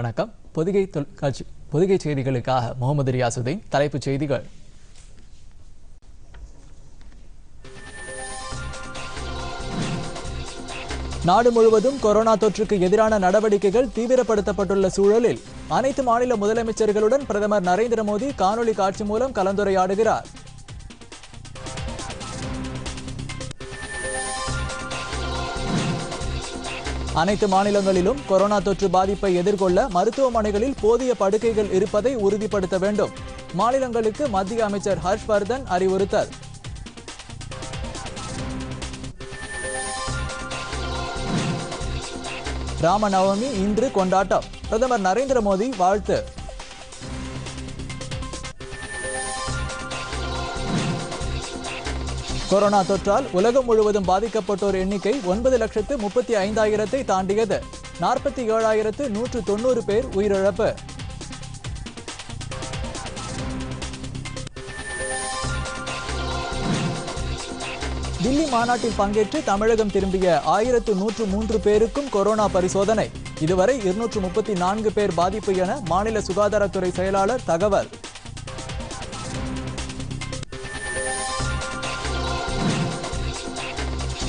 வணக்கம் பொதுகை தொலைக்காட்சி செய்திகளுக்காக முகமது ரியாசுதீன் தலைப்புச் செய்திகள் நாடு முழுவதும் கொரோனா தொற்றுக்கு எதிரான நடவடிக்கைகள் தீவிரப்படுத்தப்பட்டுள்ள சூழலில் அனைத்து மாநில முதலமைச்சர்களுடன் பிரதமர் நரேந்திர மோடி காணொலி காட்சி மூலம் கலந்துரையாடுகிறார் அனைத்து மாநிலங்களிலும் கொரோனா தொற்று பாதிப்பை எதிர்கொள்ள மருத்துவமனைகளில் போதிய படுக்கைகள் இருப்பதை உறுதிப்படுத்த வேண்டும் மாநிலங்களுக்கு மத்திய அமைச்சர் ஹர்ஷ்வர்தன் அறிவுறுத்தல் ராமநவமி இன்று கொண்டாட்டம் பிரதமர் நரேந்திர மோடி வாழ்த்து கொரோனா தொற்றால் உலகம் முழுவதும் பாதிக்கப்பட்டோர் எண்ணிக்கை ஒன்பது லட்சத்து முப்பத்தி ஐந்தாயிரத்தை தாண்டியது நாற்பத்தி ஏழாயிரத்து நூற்று தொன்னூறு பேர் உயிரிழப்பு தில்லி மாநாட்டில் பங்கேற்று தமிழகம் திரும்பிய ஆயிரத்து நூற்று மூன்று பேருக்கும் கொரோனா பரிசோதனை இதுவரை இருநூற்று முப்பத்தி நான்கு பேர் பாதிப்பு என மாநில சுகாதாரத்துறை செயலாளர் தகவல்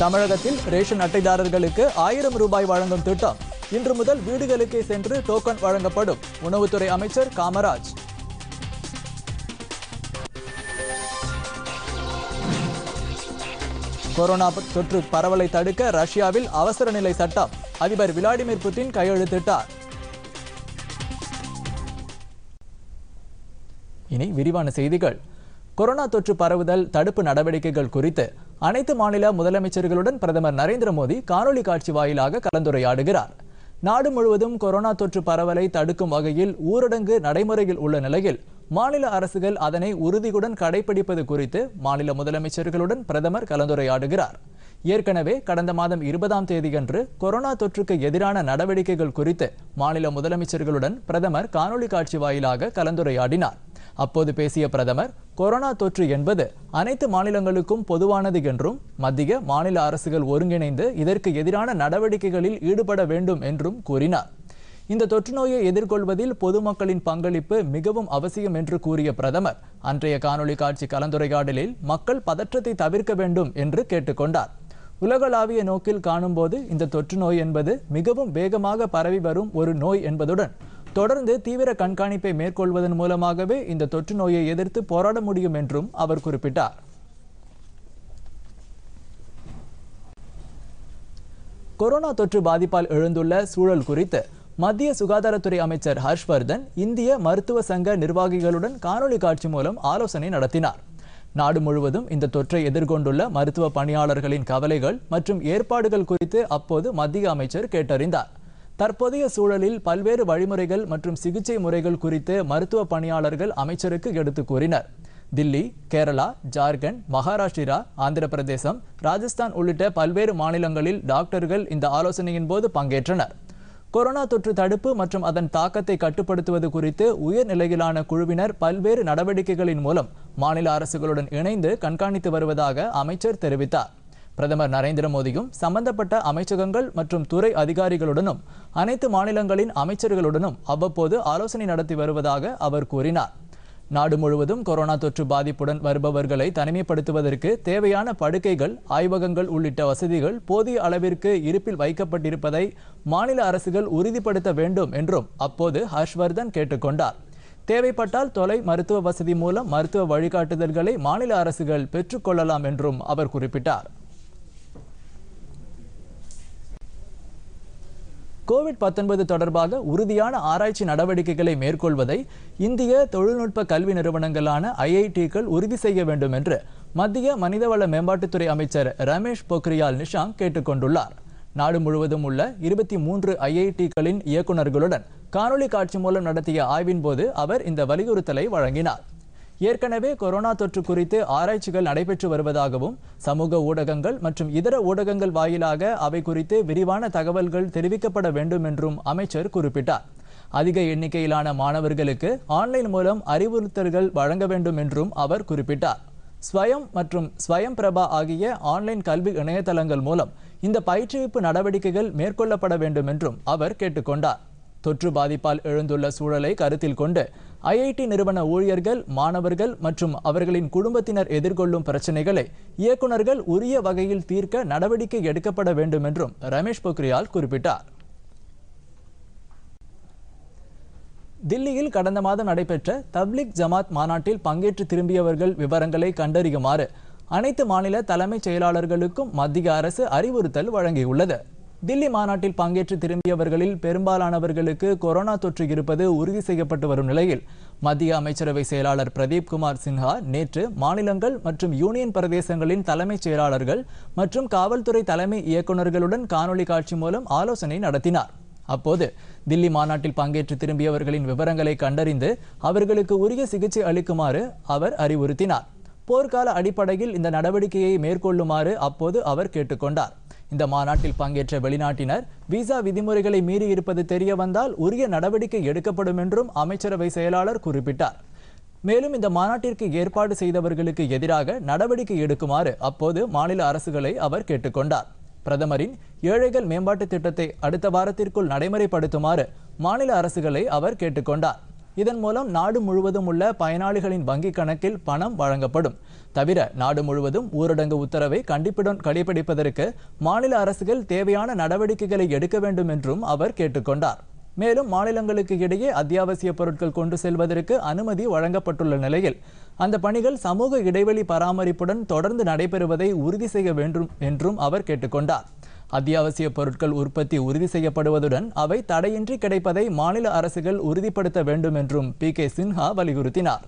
தமிழகத்தில் ரேஷன் அட்டைதாரர்களுக்கு ஆயிரம் ரூபாய் வழங்கும் திட்டம் இன்று முதல் வீடுகளுக்கே சென்று டோக்கன் வழங்கப்படும் உணவுத்துறை அமைச்சர் காமராஜ் கொரோனா தொற்று பரவலை தடுக்க ரஷ்யாவில் அவசர நிலை சட்டம் அதிபர் விளாடிமிர் புட்டின் கையெழுத்திட்டார் இனி விரிவான செய்திகள் கொரோனா தொற்று பரவுதல் தடுப்பு நடவடிக்கைகள் குறித்து அனைத்து மாநில முதலமைச்சர்களுடன் பிரதமர் நரேந்திர மோடி காணொலி காட்சி வாயிலாக கலந்துரையாடுகிறார் நாடு முழுவதும் கொரோனா தொற்று பரவலை தடுக்கும் வகையில் ஊரடங்கு நடைமுறையில் உள்ள நிலையில் மாநில அரசுகள் அதனை உறுதியுடன் கடைபிடிப்பது குறித்து மாநில முதலமைச்சர்களுடன் பிரதமர் கலந்துரையாடுகிறார் ஏற்கனவே கடந்த மாதம் இருபதாம் தேதியன்று கொரோனா தொற்றுக்கு எதிரான நடவடிக்கைகள் குறித்து மாநில முதலமைச்சர்களுடன் பிரதமர் காணொலி காட்சி வாயிலாக கலந்துரையாடினார் அப்போது பேசிய பிரதமர் கொரோனா தொற்று என்பது அனைத்து மாநிலங்களுக்கும் பொதுவானது என்றும் மத்திய மாநில அரசுகள் ஒருங்கிணைந்து இதற்கு எதிரான நடவடிக்கைகளில் ஈடுபட வேண்டும் என்றும் கூறினார் இந்த தொற்று நோயை எதிர்கொள்வதில் பொதுமக்களின் பங்களிப்பு மிகவும் அவசியம் என்று கூறிய பிரதமர் அன்றைய காணொலி காட்சி கலந்துரையாடலில் மக்கள் பதற்றத்தை தவிர்க்க வேண்டும் என்று கேட்டுக்கொண்டார் உலகளாவிய நோக்கில் காணும்போது இந்த தொற்று நோய் என்பது மிகவும் வேகமாக பரவி வரும் ஒரு நோய் என்பதுடன் தொடர்ந்து தீவிர கண்காணிப்பை மேற்கொள்வதன் மூலமாகவே இந்த தொற்று நோயை எதிர்த்து போராட முடியும் என்றும் அவர் குறிப்பிட்டார் கொரோனா தொற்று பாதிப்பால் எழுந்துள்ள சூழல் குறித்து மத்திய சுகாதாரத்துறை அமைச்சர் ஹர்ஷ்வர்தன் இந்திய மருத்துவ சங்க நிர்வாகிகளுடன் காணொலி காட்சி மூலம் ஆலோசனை நடத்தினார் நாடு முழுவதும் இந்த தொற்றை எதிர்கொண்டுள்ள மருத்துவ பணியாளர்களின் கவலைகள் மற்றும் ஏற்பாடுகள் குறித்து அப்போது மத்திய அமைச்சர் கேட்டறிந்தார் தற்போதைய சூழலில் பல்வேறு வழிமுறைகள் மற்றும் சிகிச்சை முறைகள் குறித்து மருத்துவ பணியாளர்கள் அமைச்சருக்கு எடுத்து கூறினர் தில்லி கேரளா ஜார்க்கண்ட் மகாராஷ்டிரா ஆந்திர பிரதேசம் ராஜஸ்தான் உள்ளிட்ட பல்வேறு மாநிலங்களில் டாக்டர்கள் இந்த ஆலோசனையின் போது பங்கேற்றனர் கொரோனா தொற்று தடுப்பு மற்றும் அதன் தாக்கத்தை கட்டுப்படுத்துவது குறித்து உயர்நிலையிலான குழுவினர் பல்வேறு நடவடிக்கைகளின் மூலம் மாநில அரசுகளுடன் இணைந்து கண்காணித்து வருவதாக அமைச்சர் தெரிவித்தார் பிரதமர் நரேந்திர மோடியும் சம்பந்தப்பட்ட அமைச்சகங்கள் மற்றும் துறை அதிகாரிகளுடனும் அனைத்து மாநிலங்களின் அமைச்சர்களுடனும் அவ்வப்போது ஆலோசனை நடத்தி வருவதாக அவர் கூறினார் நாடு முழுவதும் கொரோனா தொற்று பாதிப்புடன் வருபவர்களை தனிமைப்படுத்துவதற்கு தேவையான படுக்கைகள் ஆய்வகங்கள் உள்ளிட்ட வசதிகள் போதிய அளவிற்கு இருப்பில் வைக்கப்பட்டிருப்பதை மாநில அரசுகள் உறுதிப்படுத்த வேண்டும் என்றும் அப்போது ஹர்ஷ்வர்தன் கேட்டுக்கொண்டார் தேவைப்பட்டால் தொலை மருத்துவ வசதி மூலம் மருத்துவ வழிகாட்டுதல்களை மாநில அரசுகள் பெற்றுக்கொள்ளலாம் என்றும் அவர் குறிப்பிட்டார் கோவிட் பத்தொன்பது தொடர்பாக உறுதியான ஆராய்ச்சி நடவடிக்கைகளை மேற்கொள்வதை இந்திய தொழில்நுட்ப கல்வி நிறுவனங்களான ஐஐடிக்கள் உறுதி செய்ய வேண்டும் என்று மத்திய மனிதவள மேம்பாட்டுத்துறை அமைச்சர் ரமேஷ் பொக்ரியால் நிஷாங் கேட்டுக்கொண்டுள்ளார் நாடு முழுவதும் உள்ள இருபத்தி மூன்று ஐஐடிக்களின் இயக்குநர்களுடன் காணொலி காட்சி மூலம் நடத்திய ஆய்வின் போது அவர் இந்த வலியுறுத்தலை வழங்கினார் ஏற்கனவே கொரோனா தொற்று குறித்து ஆராய்ச்சிகள் நடைபெற்று வருவதாகவும் சமூக ஊடகங்கள் மற்றும் இதர ஊடகங்கள் வாயிலாக அவை குறித்து விரிவான தகவல்கள் தெரிவிக்கப்பட வேண்டும் என்றும் அமைச்சர் குறிப்பிட்டார் அதிக எண்ணிக்கையிலான மாணவர்களுக்கு ஆன்லைன் மூலம் அறிவுறுத்தல்கள் வழங்க வேண்டும் என்றும் அவர் குறிப்பிட்டார் ஸ்வயம் மற்றும் ஸ்வயம் பிரபா ஆகிய ஆன்லைன் கல்வி இணையதளங்கள் மூலம் இந்த பயிற்றுவிப்பு நடவடிக்கைகள் மேற்கொள்ளப்பட வேண்டும் என்றும் அவர் கேட்டுக்கொண்டார் தொற்று பாதிப்பால் எழுந்துள்ள சூழலை கருத்தில் கொண்டு ஐஐடி நிறுவன ஊழியர்கள் மாணவர்கள் மற்றும் அவர்களின் குடும்பத்தினர் எதிர்கொள்ளும் பிரச்சினைகளை இயக்குநர்கள் உரிய வகையில் தீர்க்க நடவடிக்கை எடுக்கப்பட வேண்டும் என்றும் ரமேஷ் பொக்ரியால் குறிப்பிட்டார் தில்லியில் கடந்த மாதம் நடைபெற்ற தப்லிக் ஜமாத் மாநாட்டில் பங்கேற்று திரும்பியவர்கள் விவரங்களை கண்டறியுமாறு அனைத்து மாநில தலைமைச் செயலாளர்களுக்கும் மத்திய அரசு அறிவுறுத்தல் வழங்கியுள்ளது தில்லி மாநாட்டில் பங்கேற்று திரும்பியவர்களில் பெரும்பாலானவர்களுக்கு கொரோனா தொற்று இருப்பது உறுதி செய்யப்பட்டு வரும் நிலையில் மத்திய அமைச்சரவை செயலாளர் பிரதீப் குமார் சின்ஹா நேற்று மாநிலங்கள் மற்றும் யூனியன் பிரதேசங்களின் தலைமைச் செயலாளர்கள் மற்றும் காவல்துறை தலைமை இயக்குநர்களுடன் காணொலி காட்சி மூலம் ஆலோசனை நடத்தினார் அப்போது தில்லி மாநாட்டில் பங்கேற்று திரும்பியவர்களின் விவரங்களை கண்டறிந்து அவர்களுக்கு உரிய சிகிச்சை அளிக்குமாறு அவர் அறிவுறுத்தினார் போர்க்கால அடிப்படையில் இந்த நடவடிக்கையை மேற்கொள்ளுமாறு அப்போது அவர் கேட்டுக்கொண்டார் இந்த மாநாட்டில் பங்கேற்ற வெளிநாட்டினர் விசா விதிமுறைகளை மீறி இருப்பது தெரிய வந்தால் உரிய நடவடிக்கை எடுக்கப்படும் என்றும் அமைச்சரவை செயலாளர் குறிப்பிட்டார் மேலும் இந்த மாநாட்டிற்கு ஏற்பாடு செய்தவர்களுக்கு எதிராக நடவடிக்கை எடுக்குமாறு அப்போது மாநில அரசுகளை அவர் கேட்டுக்கொண்டார் பிரதமரின் ஏழைகள் மேம்பாட்டு திட்டத்தை அடுத்த வாரத்திற்குள் நடைமுறைப்படுத்துமாறு மாநில அரசுகளை அவர் கேட்டுக்கொண்டார் இதன் மூலம் நாடு முழுவதும் உள்ள பயனாளிகளின் வங்கிக் கணக்கில் பணம் வழங்கப்படும் தவிர நாடு முழுவதும் ஊரடங்கு உத்தரவை கண்டிப்புடன் கடைபிடிப்பதற்கு மாநில அரசுகள் தேவையான நடவடிக்கைகளை எடுக்க வேண்டும் என்றும் அவர் கேட்டுக்கொண்டார் மேலும் மாநிலங்களுக்கு இடையே அத்தியாவசிய பொருட்கள் கொண்டு செல்வதற்கு அனுமதி வழங்கப்பட்டுள்ள நிலையில் அந்த பணிகள் சமூக இடைவெளி பராமரிப்புடன் தொடர்ந்து நடைபெறுவதை உறுதி செய்ய வேண்டும் என்றும் அவர் கேட்டுக்கொண்டார் அத்தியாவசிய பொருட்கள் உற்பத்தி உறுதி செய்யப்படுவதுடன் அவை தடையின்றி கிடைப்பதை மாநில அரசுகள் உறுதிப்படுத்த வேண்டும் என்றும் பி கே சின்ஹா வலியுறுத்தினார்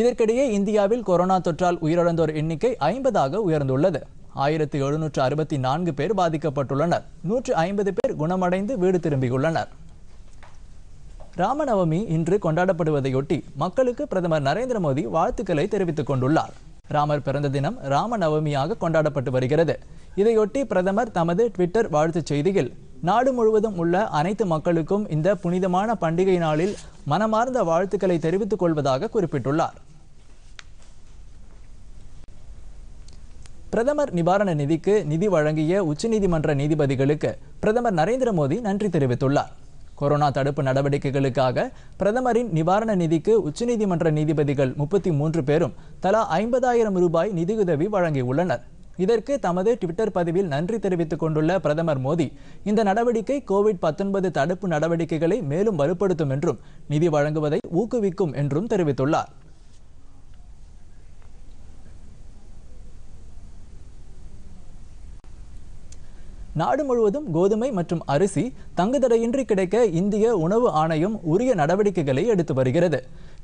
இதற்கிடையே இந்தியாவில் கொரோனா தொற்றால் உயிரிழந்தோர் எண்ணிக்கை ஐம்பதாக உயர்ந்துள்ளது ஆயிரத்தி எழுநூற்று அறுபத்தி நான்கு பேர் பாதிக்கப்பட்டுள்ளனர் நூற்று ஐம்பது பேர் குணமடைந்து வீடு திரும்பியுள்ளனர் ராமநவமி இன்று கொண்டாடப்படுவதையொட்டி மக்களுக்கு பிரதமர் நரேந்திர மோடி வாழ்த்துக்களை தெரிவித்துக் கொண்டுள்ளார் ராமர் பிறந்த தினம் ராமநவமியாக கொண்டாடப்பட்டு வருகிறது இதையொட்டி பிரதமர் தமது ட்விட்டர் வாழ்த்துச் செய்தியில் நாடு முழுவதும் உள்ள அனைத்து மக்களுக்கும் இந்த புனிதமான பண்டிகை நாளில் மனமார்ந்த வாழ்த்துக்களை தெரிவித்துக் கொள்வதாக குறிப்பிட்டுள்ளார் பிரதமர் நிவாரண நிதிக்கு நிதி வழங்கிய உச்சநீதிமன்ற நீதிபதிகளுக்கு பிரதமர் நரேந்திர மோடி நன்றி தெரிவித்துள்ளார் கொரோனா தடுப்பு நடவடிக்கைகளுக்காக பிரதமரின் நிவாரண நிதிக்கு உச்சநீதிமன்ற நீதிபதிகள் முப்பத்தி மூன்று பேரும் தலா ஐம்பதாயிரம் ரூபாய் நிதியுதவி வழங்கியுள்ளனர் இதற்கு தமது ட்விட்டர் பதிவில் நன்றி தெரிவித்துக் கொண்டுள்ள பிரதமர் மோடி இந்த நடவடிக்கை கோவிட் பத்தொன்பது தடுப்பு நடவடிக்கைகளை மேலும் வலுப்படுத்தும் என்றும் நிதி வழங்குவதை ஊக்குவிக்கும் என்றும் தெரிவித்துள்ளார் நாடு முழுவதும் கோதுமை மற்றும் அரிசி தங்குதடையின்றி கிடைக்க இந்திய உணவு ஆணையம் உரிய நடவடிக்கைகளை எடுத்து வருகிறது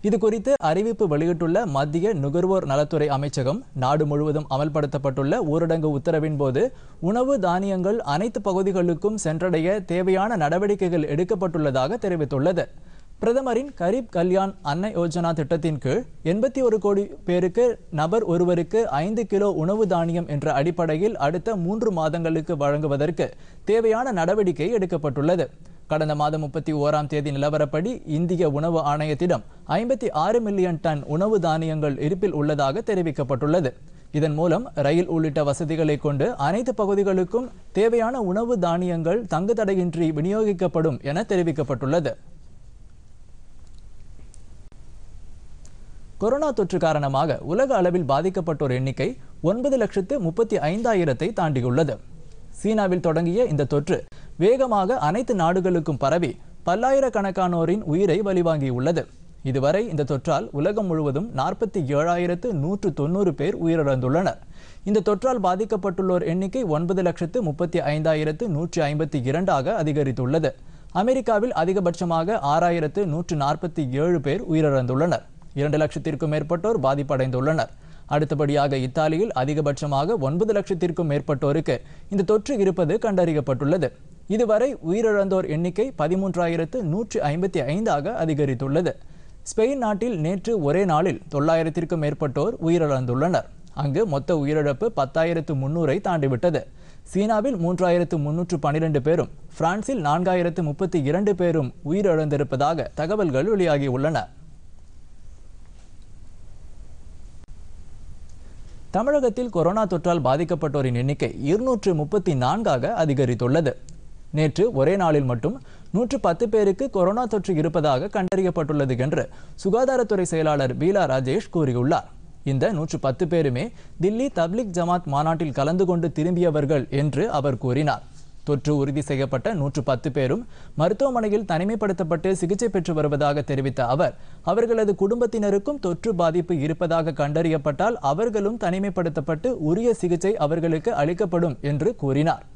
இது குறித்து அறிவிப்பு வெளியிட்டுள்ள மத்திய நுகர்வோர் நலத்துறை அமைச்சகம் நாடு முழுவதும் அமல்படுத்தப்பட்டுள்ள ஊரடங்கு உத்தரவின் போது உணவு தானியங்கள் அனைத்து பகுதிகளுக்கும் சென்றடைய தேவையான நடவடிக்கைகள் எடுக்கப்பட்டுள்ளதாக தெரிவித்துள்ளது பிரதமரின் கரீப் கல்யாண் அன்ன யோஜனா திட்டத்தின் கீழ் எண்பத்தி ஒரு கோடி பேருக்கு நபர் ஒருவருக்கு ஐந்து கிலோ உணவு தானியம் என்ற அடிப்படையில் அடுத்த மூன்று மாதங்களுக்கு வழங்குவதற்கு தேவையான நடவடிக்கை எடுக்கப்பட்டுள்ளது கடந்த மாதம் முப்பத்தி ஓராம் தேதி நிலவரப்படி இந்திய உணவு ஆணையத்திடம் ஐம்பத்தி ஆறு மில்லியன் டன் உணவு தானியங்கள் இருப்பில் உள்ளதாக தெரிவிக்கப்பட்டுள்ளது இதன் மூலம் ரயில் உள்ளிட்ட வசதிகளை கொண்டு அனைத்து பகுதிகளுக்கும் தேவையான உணவு தானியங்கள் தங்குதடையின்றி விநியோகிக்கப்படும் என தெரிவிக்கப்பட்டுள்ளது கொரோனா தொற்று காரணமாக உலக அளவில் பாதிக்கப்பட்டோர் எண்ணிக்கை ஒன்பது லட்சத்து முப்பத்தி ஐந்தாயிரத்தை தாண்டியுள்ளது சீனாவில் தொடங்கிய இந்த தொற்று வேகமாக அனைத்து நாடுகளுக்கும் பரவி பல்லாயிரக்கணக்கானோரின் உயிரை வலிவாங்கியுள்ளது இதுவரை இந்த தொற்றால் உலகம் முழுவதும் நாற்பத்தி ஏழாயிரத்து நூற்று தொண்ணூறு பேர் உயிரிழந்துள்ளனர் இந்த தொற்றால் பாதிக்கப்பட்டுள்ளோர் எண்ணிக்கை ஒன்பது லட்சத்து முப்பத்தி ஐந்தாயிரத்து நூற்றி ஐம்பத்தி இரண்டாக அதிகரித்துள்ளது அமெரிக்காவில் அதிகபட்சமாக ஆறாயிரத்து நூற்று நாற்பத்தி ஏழு பேர் உயிரிழந்துள்ளனர் இரண்டு லட்சத்திற்கும் மேற்பட்டோர் பாதிப்படைந்துள்ளனர் அடுத்தபடியாக இத்தாலியில் அதிகபட்சமாக ஒன்பது லட்சத்திற்கும் மேற்பட்டோருக்கு இந்த தொற்று இருப்பது கண்டறியப்பட்டுள்ளது இதுவரை உயிரிழந்தோர் எண்ணிக்கை பதிமூன்றாயிரத்து நூற்றி ஐம்பத்தி ஐந்தாக அதிகரித்துள்ளது ஸ்பெயின் நாட்டில் நேற்று ஒரே நாளில் தொள்ளாயிரத்திற்கும் மேற்பட்டோர் உயிரிழந்துள்ளனர் அங்கு மொத்த உயிரிழப்பு பத்தாயிரத்து முன்னூரை தாண்டிவிட்டது சீனாவில் மூன்றாயிரத்து முன்னூற்று பனிரெண்டு பேரும் பிரான்சில் நான்காயிரத்து முப்பத்தி இரண்டு பேரும் உயிரிழந்திருப்பதாக தகவல்கள் வெளியாகியுள்ளன தமிழகத்தில் கொரோனா தொற்றால் பாதிக்கப்பட்டோரின் எண்ணிக்கை இருநூற்று முப்பத்தி நான்காக அதிகரித்துள்ளது நேற்று ஒரே நாளில் மட்டும் நூற்று பத்து பேருக்கு கொரோனா தொற்று இருப்பதாக கண்டறியப்பட்டுள்ளது என்று சுகாதாரத்துறை செயலாளர் பீலா ராஜேஷ் கூறியுள்ளார் இந்த நூற்று பத்து பேருமே தில்லி தப்லிக் ஜமாத் மாநாட்டில் கலந்து கொண்டு திரும்பியவர்கள் என்று அவர் கூறினார் தொற்று உறுதி செய்யப்பட்ட நூற்று பத்து பேரும் மருத்துவமனையில் தனிமைப்படுத்தப்பட்டு சிகிச்சை பெற்று வருவதாக தெரிவித்த அவர் அவர்களது குடும்பத்தினருக்கும் தொற்று பாதிப்பு இருப்பதாக கண்டறியப்பட்டால் அவர்களும் தனிமைப்படுத்தப்பட்டு உரிய சிகிச்சை அவர்களுக்கு அளிக்கப்படும் என்று கூறினார்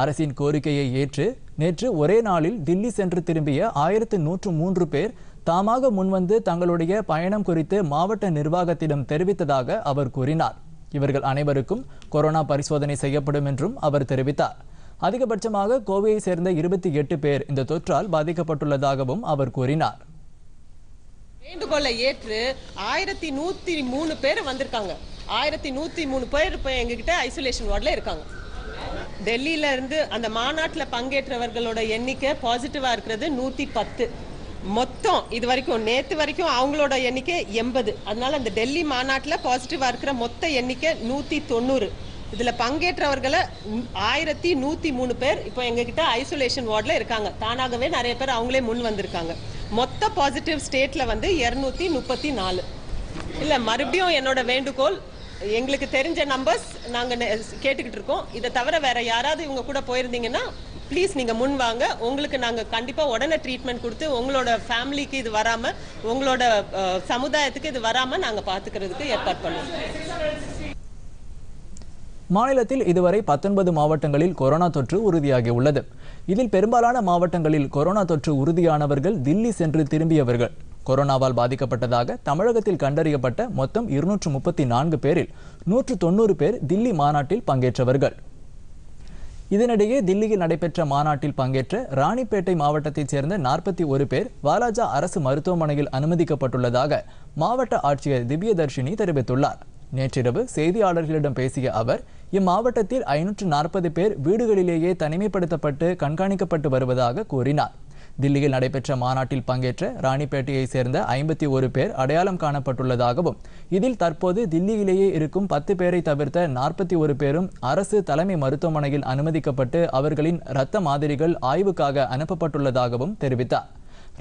அரசின் கோரிக்கையை ஏற்று நேற்று ஒரே நாளில் தில்லி சென்று திரும்பிய ஆயிரத்து நூற்று மூன்று பேர் தாமாக முன்வந்து தங்களுடைய பயணம் குறித்து மாவட்ட நிர்வாகத்திடம் தெரிவித்ததாக அவர் கூறினார் இவர்கள் அனைவருக்கும் கொரோனா பரிசோதனை செய்யப்படும் என்றும் அவர் தெரிவித்தார் அதிகபட்சமாக கோவையை சேர்ந்த இருபத்தி எட்டு பேர் இந்த தொற்றால் பாதிக்கப்பட்டுள்ளதாகவும் அவர் கூறினார் வேண்டுகோளை ஏற்று ஆயிரத்தி நூற்றி மூணு பேர் வந்திருக்காங்க ஆயிரத்தி நூற்றி மூணு பேர் இப்போ எங்ககிட்ட ஐசோலேஷன் வார்டில் இருக்காங்க டெல்லியில இருந்து அந்த மாநாட்டில் பங்கேற்றவர்களோட எண்ணிக்கை பாசிட்டிவா இருக்கிறது நூற்றி பத்து மொத்தம் இது வரைக்கும் நேற்று வரைக்கும் அவங்களோட எண்ணிக்கை எண்பது அதனால அந்த டெல்லி மாநாட்டில் பாசிட்டிவாக இருக்கிற மொத்த எண்ணிக்கை நூற்றி தொண்ணூறு இதில் பங்கேற்றவர்களை ஆயிரத்தி நூற்றி மூணு பேர் இப்போ எங்ககிட்ட ஐசோலேஷன் வார்டில் இருக்காங்க தானாகவே நிறைய பேர் அவங்களே முன் வந்திருக்காங்க மொத்த பாசிட்டிவ் ஸ்டேட்டில் வந்து இரநூத்தி முப்பத்தி நாலு இல்லை மறுபடியும் என்னோட வேண்டுகோள் எங்களுக்கு தெரிஞ்ச நம்பர்ஸ் நாங்கள் கேட்டுக்கிட்டு இருக்கோம் இதை தவிர வேற யாராவது இவங்க கூட போயிருந்தீங்கன்னா ப்ளீஸ் நீங்கள் முன் வாங்க உங்களுக்கு நாங்கள் கண்டிப்பாக உடனே ட்ரீட்மெண்ட் கொடுத்து உங்களோட ஃபேமிலிக்கு இது வராமல் உங்களோட சமுதாயத்துக்கு இது வராமல் நாங்கள் பார்த்துக்கிறதுக்கு ஏற்பாடு பண்ணுவோம் மாநிலத்தில் இதுவரை பத்தொன்பது மாவட்டங்களில் கொரோனா தொற்று உறுதியாகி உள்ளது இதில் பெரும்பாலான மாவட்டங்களில் கொரோனா தொற்று உறுதியானவர்கள் தில்லி சென்று திரும்பியவர்கள் கொரோனாவால் பாதிக்கப்பட்டதாக தமிழகத்தில் கண்டறியப்பட்ட மொத்தம் இருநூற்று முப்பத்தி நான்கு பேரில் நூற்று தொண்ணூறு பேர் தில்லி மாநாட்டில் பங்கேற்றவர்கள் இதனிடையே தில்லியில் நடைபெற்ற மாநாட்டில் பங்கேற்ற ராணிப்பேட்டை மாவட்டத்தைச் சேர்ந்த நாற்பத்தி ஒரு பேர் வாலாஜா அரசு மருத்துவமனையில் அனுமதிக்கப்பட்டுள்ளதாக மாவட்ட ஆட்சியர் திவ்யதர்ஷினி தெரிவித்துள்ளார் நேற்றிரவு செய்தியாளர்களிடம் பேசிய அவர் இம்மாவட்டத்தில் ஐநூற்று நாற்பது பேர் வீடுகளிலேயே தனிமைப்படுத்தப்பட்டு கண்காணிக்கப்பட்டு வருவதாக கூறினார் தில்லியில் நடைபெற்ற மாநாட்டில் பங்கேற்ற ராணிப்பேட்டையைச் சேர்ந்த ஐம்பத்தி ஒரு பேர் அடையாளம் காணப்பட்டுள்ளதாகவும் இதில் தற்போது தில்லியிலேயே இருக்கும் பத்து பேரை தவிர்த்த நாற்பத்தி ஒரு பேரும் அரசு தலைமை மருத்துவமனையில் அனுமதிக்கப்பட்டு அவர்களின் இரத்த மாதிரிகள் ஆய்வுக்காக அனுப்பப்பட்டுள்ளதாகவும் தெரிவித்தார்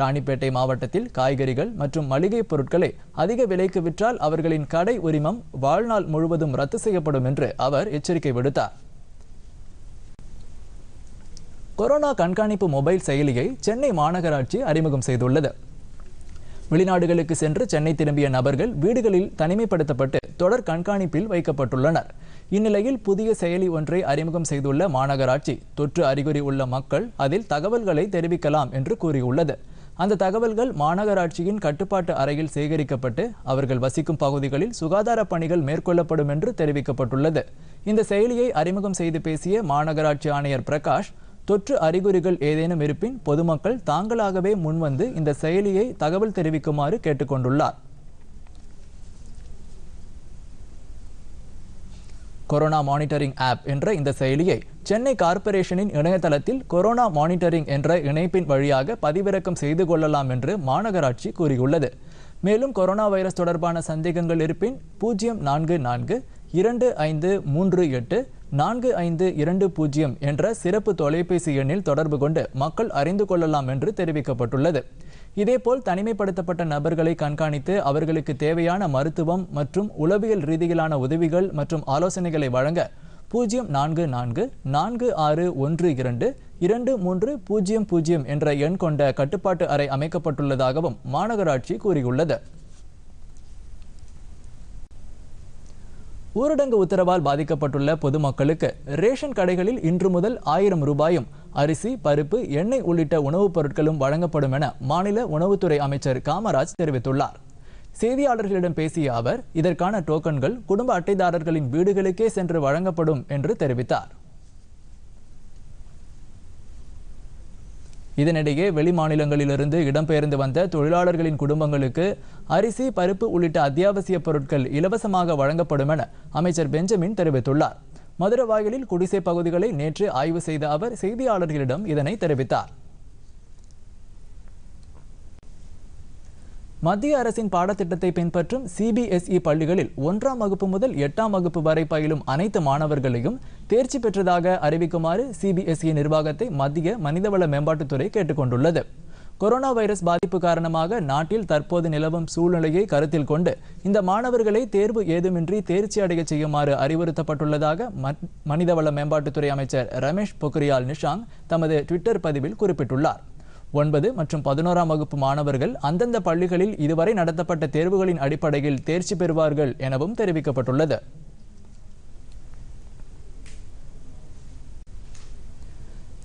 ராணிப்பேட்டை மாவட்டத்தில் காய்கறிகள் மற்றும் மளிகைப் பொருட்களை அதிக விலைக்கு விற்றால் அவர்களின் கடை உரிமம் வாழ்நாள் முழுவதும் ரத்து செய்யப்படும் என்று அவர் எச்சரிக்கை விடுத்தார் கொரோனா கண்காணிப்பு மொபைல் செயலியை சென்னை மாநகராட்சி அறிமுகம் செய்துள்ளது வெளிநாடுகளுக்கு சென்று சென்னை திரும்பிய நபர்கள் வீடுகளில் தனிமைப்படுத்தப்பட்டு தொடர் கண்காணிப்பில் வைக்கப்பட்டுள்ளனர் இந்நிலையில் புதிய செயலி ஒன்றை அறிமுகம் செய்துள்ள மாநகராட்சி தொற்று அறிகுறி உள்ள மக்கள் அதில் தகவல்களை தெரிவிக்கலாம் என்று கூறியுள்ளது அந்த தகவல்கள் மாநகராட்சியின் கட்டுப்பாட்டு அறையில் சேகரிக்கப்பட்டு அவர்கள் வசிக்கும் பகுதிகளில் சுகாதார பணிகள் மேற்கொள்ளப்படும் என்று தெரிவிக்கப்பட்டுள்ளது இந்த செயலியை அறிமுகம் செய்து பேசிய மாநகராட்சி ஆணையர் பிரகாஷ் தொற்று அறிகுறிகள் ஏதேனும் இருப்பின் பொதுமக்கள் தாங்களாகவே முன்வந்து இந்த செயலியை தகவல் தெரிவிக்குமாறு கேட்டுக்கொண்டுள்ளார் கொரோனா மானிட்டரிங் ஆப் என்ற இந்த செயலியை சென்னை கார்ப்பரேஷனின் இணையதளத்தில் கொரோனா மானிட்டரிங் என்ற இணைப்பின் வழியாக பதிவிறக்கம் செய்து கொள்ளலாம் என்று மாநகராட்சி கூறியுள்ளது மேலும் கொரோனா வைரஸ் தொடர்பான சந்தேகங்கள் இருப்பின் பூஜ்ஜியம் நான்கு நான்கு இரண்டு ஐந்து மூன்று எட்டு நான்கு ஐந்து இரண்டு பூஜ்ஜியம் என்ற சிறப்பு தொலைபேசி எண்ணில் தொடர்பு கொண்டு மக்கள் அறிந்து கொள்ளலாம் என்று தெரிவிக்கப்பட்டுள்ளது இதேபோல் தனிமைப்படுத்தப்பட்ட நபர்களை கண்காணித்து அவர்களுக்கு தேவையான மருத்துவம் மற்றும் உளவியல் ரீதியிலான உதவிகள் மற்றும் ஆலோசனைகளை வழங்க பூஜ்ஜியம் நான்கு நான்கு நான்கு ஆறு ஒன்று இரண்டு இரண்டு மூன்று பூஜ்ஜியம் பூஜ்ஜியம் என்ற எண் கொண்ட கட்டுப்பாட்டு அறை அமைக்கப்பட்டுள்ளதாகவும் மாநகராட்சி கூறியுள்ளது ஊரடங்கு உத்தரவால் பாதிக்கப்பட்டுள்ள பொதுமக்களுக்கு ரேஷன் கடைகளில் இன்று முதல் ஆயிரம் ரூபாயும் அரிசி பருப்பு எண்ணெய் உள்ளிட்ட உணவுப் பொருட்களும் வழங்கப்படும் என மாநில உணவுத்துறை அமைச்சர் காமராஜ் தெரிவித்துள்ளார் செய்தியாளர்களிடம் பேசிய அவர் இதற்கான டோக்கன்கள் குடும்ப அட்டைதாரர்களின் வீடுகளுக்கே சென்று வழங்கப்படும் என்று தெரிவித்தார் இதனிடையே வெளிமாநிலங்களிலிருந்து இடம்பெயர்ந்து வந்த தொழிலாளர்களின் குடும்பங்களுக்கு அரிசி பருப்பு உள்ளிட்ட அத்தியாவசிய பொருட்கள் இலவசமாக வழங்கப்படும் என அமைச்சர் பெஞ்சமின் தெரிவித்துள்ளார் மதுரவாயலில் குடிசை பகுதிகளை நேற்று ஆய்வு செய்த அவர் செய்தியாளர்களிடம் இதனை தெரிவித்தார் மத்திய அரசின் பாடத்திட்டத்தை பின்பற்றும் சிபிஎஸ்இ e பள்ளிகளில் ஒன்றாம் வகுப்பு முதல் எட்டாம் வகுப்பு வரை பயிலும் அனைத்து மாணவர்களையும் தேர்ச்சி பெற்றதாக அறிவிக்குமாறு சிபிஎஸ்இ e நிர்வாகத்தை மத்திய மனிதவள மேம்பாட்டுத்துறை கேட்டுக்கொண்டுள்ளது கொரோனா வைரஸ் பாதிப்பு காரணமாக நாட்டில் தற்போது நிலவும் சூழ்நிலையை கருத்தில் கொண்டு இந்த மாணவர்களை தேர்வு ஏதுமின்றி தேர்ச்சி அடைய செய்யுமாறு அறிவுறுத்தப்பட்டுள்ளதாக மனிதவள மேம்பாட்டுத்துறை அமைச்சர் ரமேஷ் பொக்ரியால் நிஷாங் தமது ட்விட்டர் பதிவில் குறிப்பிட்டுள்ளார் ஒன்பது மற்றும் பதினோராம் வகுப்பு மாணவர்கள் அந்தந்த பள்ளிகளில் இதுவரை நடத்தப்பட்ட தேர்வுகளின் அடிப்படையில் தேர்ச்சி பெறுவார்கள் எனவும் தெரிவிக்கப்பட்டுள்ளது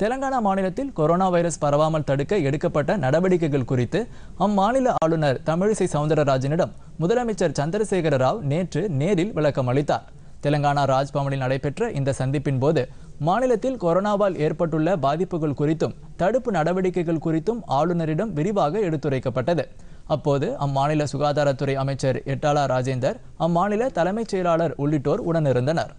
தெலங்கானா மாநிலத்தில் கொரோனா வைரஸ் பரவாமல் தடுக்க எடுக்கப்பட்ட நடவடிக்கைகள் குறித்து அம்மாநில ஆளுநர் தமிழிசை சவுந்தரராஜனிடம் முதலமைச்சர் சந்திரசேகர ராவ் நேற்று நேரில் விளக்கம் அளித்தார் தெலங்கானா ராஜ்பவனில் நடைபெற்ற இந்த சந்திப்பின் போது மாநிலத்தில் கொரோனாவால் ஏற்பட்டுள்ள பாதிப்புகள் குறித்தும் தடுப்பு நடவடிக்கைகள் குறித்தும் ஆளுநரிடம் விரிவாக எடுத்துரைக்கப்பட்டது அப்போது அம்மாநில சுகாதாரத்துறை அமைச்சர் எட்டாலா ராஜேந்தர் அம்மாநில தலைமைச் செயலாளர் உள்ளிட்டோர் உடனிருந்தனர்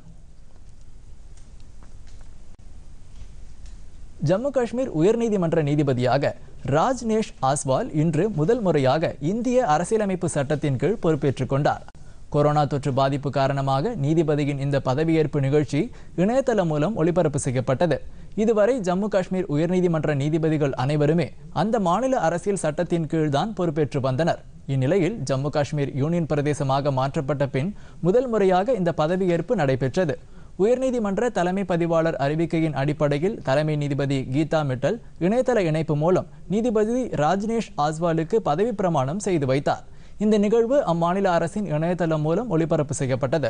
ஜம்மு காஷ்மீர் உயர்நீதிமன்ற நீதிபதியாக ராஜ்நேஷ் ஆஸ்வால் இன்று முதல் முறையாக இந்திய அரசியலமைப்பு சட்டத்தின் கீழ் பொறுப்பேற்றுக் கொண்டார் கொரோனா தொற்று பாதிப்பு காரணமாக நீதிபதியின் இந்த பதவியேற்பு நிகழ்ச்சி இணையதளம் மூலம் ஒளிபரப்பு செய்யப்பட்டது இதுவரை ஜம்மு காஷ்மீர் உயர்நீதிமன்ற நீதிபதிகள் அனைவருமே அந்த மாநில அரசியல் சட்டத்தின் கீழ்தான் பொறுப்பேற்று வந்தனர் இந்நிலையில் ஜம்மு காஷ்மீர் யூனியன் பிரதேசமாக மாற்றப்பட்ட பின் முதல் முறையாக இந்த பதவியேற்பு நடைபெற்றது உயர்நீதிமன்ற தலைமை பதிவாளர் அறிவிக்கையின் அடிப்படையில் தலைமை நீதிபதி கீதா மிட்டல் இணையதள இணைப்பு மூலம் நீதிபதி ராஜ்னேஷ் ஆஸ்வாலுக்கு பதவி பிரமாணம் செய்து வைத்தார் இந்த நிகழ்வு அம்மாநில அரசின் இணையதளம் மூலம் ஒளிபரப்பு செய்யப்பட்டது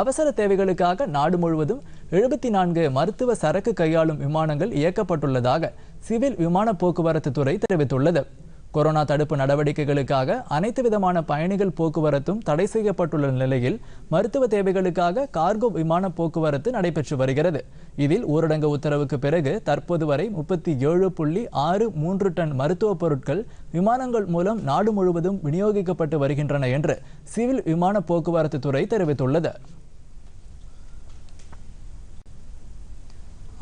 அவசர தேவைகளுக்காக நாடு முழுவதும் எழுபத்தி நான்கு மருத்துவ சரக்கு கையாளும் விமானங்கள் இயக்கப்பட்டுள்ளதாக சிவில் விமான போக்குவரத்து துறை தெரிவித்துள்ளது கொரோனா தடுப்பு நடவடிக்கைகளுக்காக அனைத்து விதமான பயணிகள் போக்குவரத்தும் தடை செய்யப்பட்டுள்ள நிலையில் மருத்துவ தேவைகளுக்காக கார்கோ விமான போக்குவரத்து நடைபெற்று வருகிறது இதில் ஊரடங்கு உத்தரவுக்கு பிறகு தற்போது வரை முப்பத்தி ஏழு புள்ளி ஆறு மூன்று டன் மருத்துவ பொருட்கள் விமானங்கள் மூலம் நாடு முழுவதும் விநியோகிக்கப்பட்டு வருகின்றன என்று சிவில் விமான போக்குவரத்து துறை தெரிவித்துள்ளது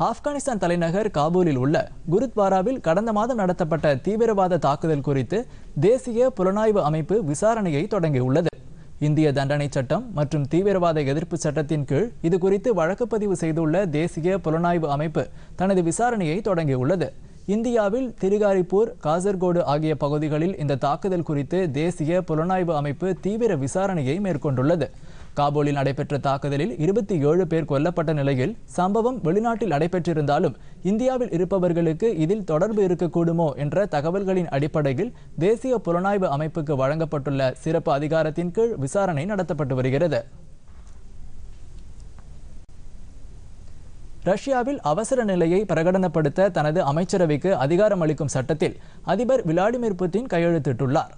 ஆப்கானிஸ்தான் தலைநகர் காபூலில் உள்ள குருத்வாராவில் கடந்த மாதம் நடத்தப்பட்ட தீவிரவாத தாக்குதல் குறித்து தேசிய புலனாய்வு அமைப்பு விசாரணையை தொடங்கியுள்ளது இந்திய தண்டனை சட்டம் மற்றும் தீவிரவாத எதிர்ப்பு சட்டத்தின் கீழ் இது குறித்து வழக்கு பதிவு செய்துள்ள தேசிய புலனாய்வு அமைப்பு தனது விசாரணையை தொடங்கியுள்ளது இந்தியாவில் திருகாரிப்பூர் காசர்கோடு ஆகிய பகுதிகளில் இந்த தாக்குதல் குறித்து தேசிய புலனாய்வு அமைப்பு தீவிர விசாரணையை மேற்கொண்டுள்ளது காபூலில் நடைபெற்ற தாக்குதலில் இருபத்தி ஏழு பேர் கொல்லப்பட்ட நிலையில் சம்பவம் வெளிநாட்டில் நடைபெற்றிருந்தாலும் இந்தியாவில் இருப்பவர்களுக்கு இதில் தொடர்பு இருக்கக்கூடுமோ என்ற தகவல்களின் அடிப்படையில் தேசிய புலனாய்வு அமைப்புக்கு வழங்கப்பட்டுள்ள சிறப்பு அதிகாரத்தின் கீழ் விசாரணை நடத்தப்பட்டு வருகிறது ரஷ்யாவில் அவசர நிலையை பிரகடனப்படுத்த தனது அமைச்சரவைக்கு அதிகாரம் அளிக்கும் சட்டத்தில் அதிபர் விளாடிமிர் புட்டின் கையெழுத்திட்டுள்ளார்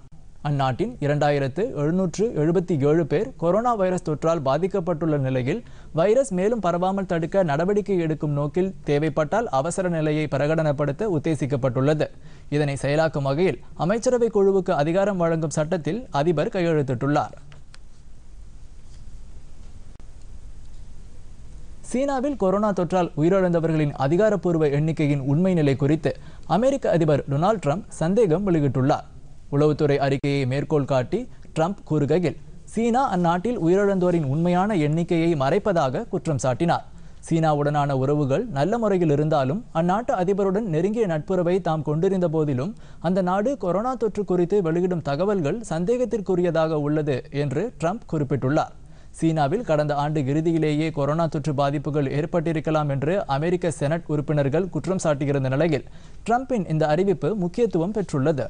அந்நாட்டின் இரண்டாயிரத்து எழுநூற்று எழுபத்தி ஏழு பேர் கொரோனா வைரஸ் தொற்றால் பாதிக்கப்பட்டுள்ள நிலையில் வைரஸ் மேலும் பரவாமல் தடுக்க நடவடிக்கை எடுக்கும் நோக்கில் தேவைப்பட்டால் அவசர நிலையை பிரகடனப்படுத்த உத்தேசிக்கப்பட்டுள்ளது இதனை செயலாக்கும் வகையில் அமைச்சரவை குழுவுக்கு அதிகாரம் வழங்கும் சட்டத்தில் அதிபர் கையெழுத்திட்டுள்ளார் சீனாவில் கொரோனா தொற்றால் உயிரிழந்தவர்களின் அதிகாரப்பூர்வ எண்ணிக்கையின் உண்மை நிலை குறித்து அமெரிக்க அதிபர் டொனால்ட் ட்ரம்ப் சந்தேகம் வெளியிட்டுள்ளார் உளவுத்துறை அறிக்கையை மேற்கோள் காட்டி ட்ரம்ப் கூறுகையில் சீனா அந்நாட்டில் உயிரிழந்தோரின் உண்மையான எண்ணிக்கையை மறைப்பதாக குற்றம் சாட்டினார் சீனாவுடனான உறவுகள் நல்ல முறையில் இருந்தாலும் அந்நாட்டு அதிபருடன் நெருங்கிய நட்புறவை தாம் கொண்டிருந்த போதிலும் அந்த நாடு கொரோனா தொற்று குறித்து வெளியிடும் தகவல்கள் சந்தேகத்திற்குரியதாக உள்ளது என்று ட்ரம்ப் குறிப்பிட்டுள்ளார் சீனாவில் கடந்த ஆண்டு இறுதியிலேயே கொரோனா தொற்று பாதிப்புகள் ஏற்பட்டிருக்கலாம் என்று அமெரிக்க செனட் உறுப்பினர்கள் குற்றம் சாட்டியிருந்த நிலையில் ட்ரம்பின் இந்த அறிவிப்பு முக்கியத்துவம் பெற்றுள்ளது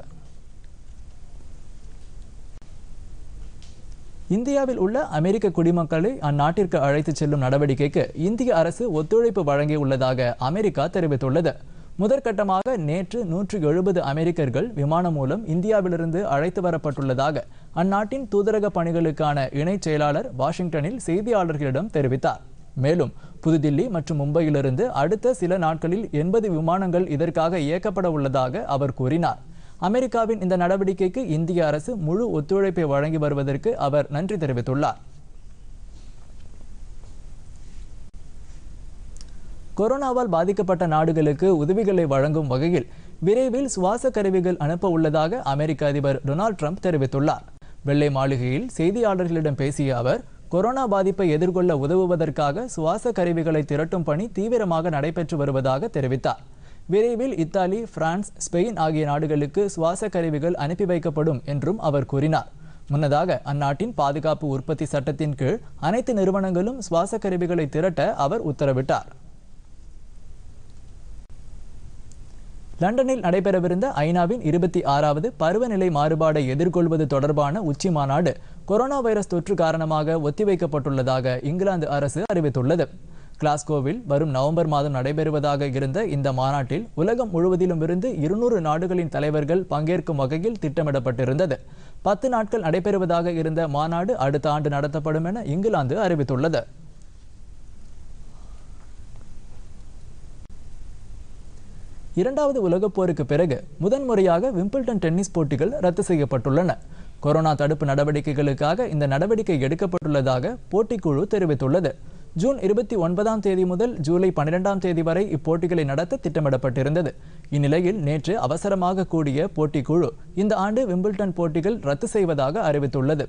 இந்தியாவில் உள்ள அமெரிக்க குடிமக்களை அந்நாட்டிற்கு அழைத்துச் செல்லும் நடவடிக்கைக்கு இந்திய அரசு ஒத்துழைப்பு வழங்கியுள்ளதாக அமெரிக்கா தெரிவித்துள்ளது முதற்கட்டமாக நேற்று நூற்றி எழுபது அமெரிக்கர்கள் விமானம் மூலம் இந்தியாவிலிருந்து அழைத்து வரப்பட்டுள்ளதாக அந்நாட்டின் தூதரக பணிகளுக்கான இணைச் செயலாளர் வாஷிங்டனில் செய்தியாளர்களிடம் தெரிவித்தார் மேலும் புதுதில்லி மற்றும் மும்பையிலிருந்து அடுத்த சில நாட்களில் எண்பது விமானங்கள் இதற்காக இயக்கப்பட உள்ளதாக அவர் கூறினார் அமெரிக்காவின் இந்த நடவடிக்கைக்கு இந்திய அரசு முழு ஒத்துழைப்பை வழங்கி வருவதற்கு அவர் நன்றி தெரிவித்துள்ளார் கொரோனாவால் பாதிக்கப்பட்ட நாடுகளுக்கு உதவிகளை வழங்கும் வகையில் விரைவில் சுவாச கருவிகள் அனுப்ப உள்ளதாக அமெரிக்க அதிபர் டொனால்ட் ட்ரம்ப் தெரிவித்துள்ளார் வெள்ளை மாளிகையில் செய்தியாளர்களிடம் பேசிய அவர் கொரோனா பாதிப்பை எதிர்கொள்ள உதவுவதற்காக சுவாச கருவிகளை திரட்டும் பணி தீவிரமாக நடைபெற்று வருவதாக தெரிவித்தார் விரைவில் இத்தாலி பிரான்ஸ் ஸ்பெயின் ஆகிய நாடுகளுக்கு சுவாச கருவிகள் அனுப்பி வைக்கப்படும் என்றும் அவர் கூறினார் முன்னதாக அந்நாட்டின் பாதுகாப்பு உற்பத்தி சட்டத்தின் கீழ் அனைத்து நிறுவனங்களும் சுவாச கருவிகளை திரட்ட அவர் உத்தரவிட்டார் லண்டனில் நடைபெறவிருந்த ஐநாவின் இருபத்தி ஆறாவது பருவநிலை மாறுபாடை எதிர்கொள்வது தொடர்பான உச்சி மாநாடு கொரோனா வைரஸ் தொற்று காரணமாக ஒத்திவைக்கப்பட்டுள்ளதாக இங்கிலாந்து அரசு அறிவித்துள்ளது கிளாஸ்கோவில் வரும் நவம்பர் மாதம் நடைபெறுவதாக இருந்த இந்த மாநாட்டில் உலகம் முழுவதிலும் இருந்து இருநூறு நாடுகளின் தலைவர்கள் பங்கேற்கும் வகையில் திட்டமிடப்பட்டிருந்தது பத்து நாட்கள் நடைபெறுவதாக இருந்த மாநாடு அடுத்த ஆண்டு நடத்தப்படும் என இங்கிலாந்து அறிவித்துள்ளது இரண்டாவது உலகப் போருக்கு பிறகு முதன்முறையாக விம்பிள்டன் டென்னிஸ் போட்டிகள் ரத்து செய்யப்பட்டுள்ளன கொரோனா தடுப்பு நடவடிக்கைகளுக்காக இந்த நடவடிக்கை எடுக்கப்பட்டுள்ளதாக போட்டிக்குழு தெரிவித்துள்ளது ஜூன் இருபத்தி ஒன்பதாம் தேதி முதல் ஜூலை பன்னிரெண்டாம் தேதி வரை இப்போட்டிகளை நடத்த திட்டமிடப்பட்டிருந்தது இந்நிலையில் நேற்று அவசரமாக கூடிய போட்டி குழு இந்த ஆண்டு விம்பிள்டன் போட்டிகள் ரத்து செய்வதாக அறிவித்துள்ளது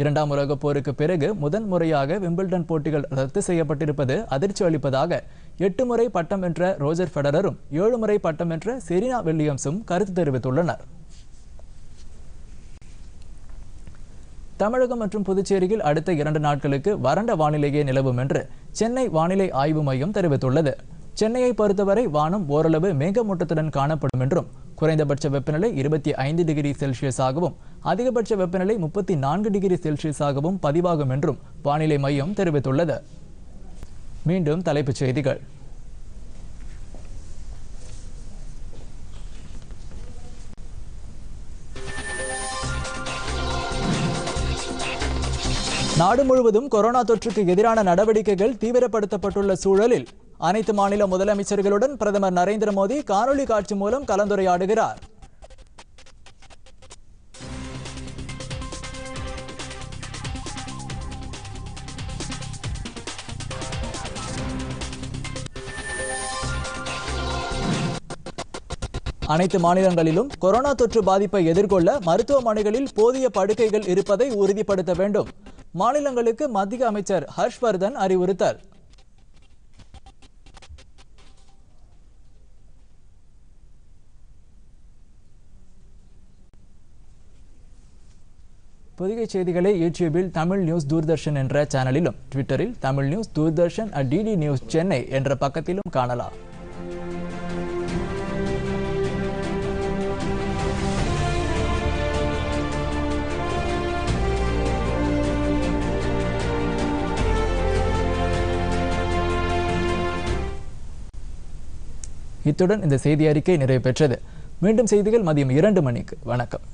இரண்டாம் உலகப் போருக்கு பிறகு முதன் முறையாக விம்பிள்டன் போட்டிகள் ரத்து செய்யப்பட்டிருப்பது அதிர்ச்சி அளிப்பதாக எட்டு முறை பட்டம் வென்ற ரோஜர் ஃபெடரரும் ஏழு முறை பட்டம் வென்ற செரீனா வில்லியம்ஸும் கருத்து தெரிவித்துள்ளனர் தமிழகம் மற்றும் புதுச்சேரியில் அடுத்த இரண்டு நாட்களுக்கு வறண்ட வானிலையே நிலவும் என்று சென்னை வானிலை ஆய்வு மையம் தெரிவித்துள்ளது சென்னையை பொறுத்தவரை வானம் ஓரளவு மேகமூட்டத்துடன் காணப்படும் என்றும் குறைந்தபட்ச வெப்பநிலை இருபத்தி ஐந்து டிகிரி செல்சியஸாகவும் அதிகபட்ச வெப்பநிலை முப்பத்தி நான்கு டிகிரி செல்சியஸாகவும் பதிவாகும் என்றும் வானிலை மையம் தெரிவித்துள்ளது மீண்டும் தலைப்புச் செய்திகள் நாடு முழுவதும் கொரோனா தொற்றுக்கு எதிரான நடவடிக்கைகள் தீவிரப்படுத்தப்பட்டுள்ள சூழலில் அனைத்து மாநில முதலமைச்சர்களுடன் பிரதமர் நரேந்திர மோடி காணொலி காட்சி மூலம் கலந்துரையாடுகிறார் அனைத்து மாநிலங்களிலும் கொரோனா தொற்று பாதிப்பை எதிர்கொள்ள மருத்துவமனைகளில் போதிய படுக்கைகள் இருப்பதை உறுதிப்படுத்த வேண்டும் மாநிலங்களுக்கு மத்திய அமைச்சர் ஹர்ஷ்வர்தன் அறிவுறுத்தல் புதிய செய்திகளை யூடியூபில் தமிழ் நியூஸ் தூர்தர்ஷன் என்ற சேனலிலும் ட்விட்டரில் Tamil news Doordarshan at DD news Chennai என்ற பக்கத்திலும் காணலாம் இத்துடன் இந்த செய்தி அறிக்கை நிறைவு பெற்றது மீண்டும் செய்திகள் மதியம் இரண்டு மணிக்கு வணக்கம்